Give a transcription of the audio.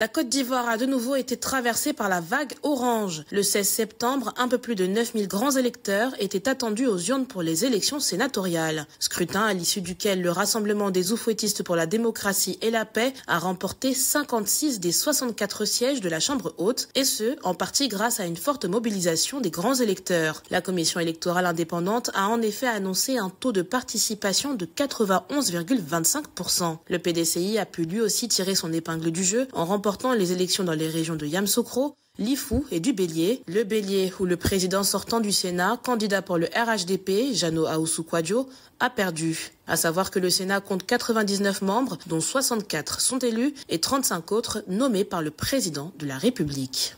La Côte d'Ivoire a de nouveau été traversée par la vague orange. Le 16 septembre, un peu plus de 9000 grands électeurs étaient attendus aux urnes pour les élections sénatoriales. Scrutin à l'issue duquel le Rassemblement des oufouettistes pour la démocratie et la paix a remporté 56 des 64 sièges de la Chambre haute, et ce, en partie grâce à une forte mobilisation des grands électeurs. La Commission électorale indépendante a en effet annoncé un taux de participation de 91,25%. Le PDCI a pu lui aussi tirer son épingle du jeu en remportant les élections dans les régions de Yamsokro, Lifou et du Bélier. Le Bélier, où le président sortant du Sénat, candidat pour le RHDP, Jano Aoussou a perdu. À savoir que le Sénat compte 99 membres, dont 64 sont élus et 35 autres nommés par le président de la République.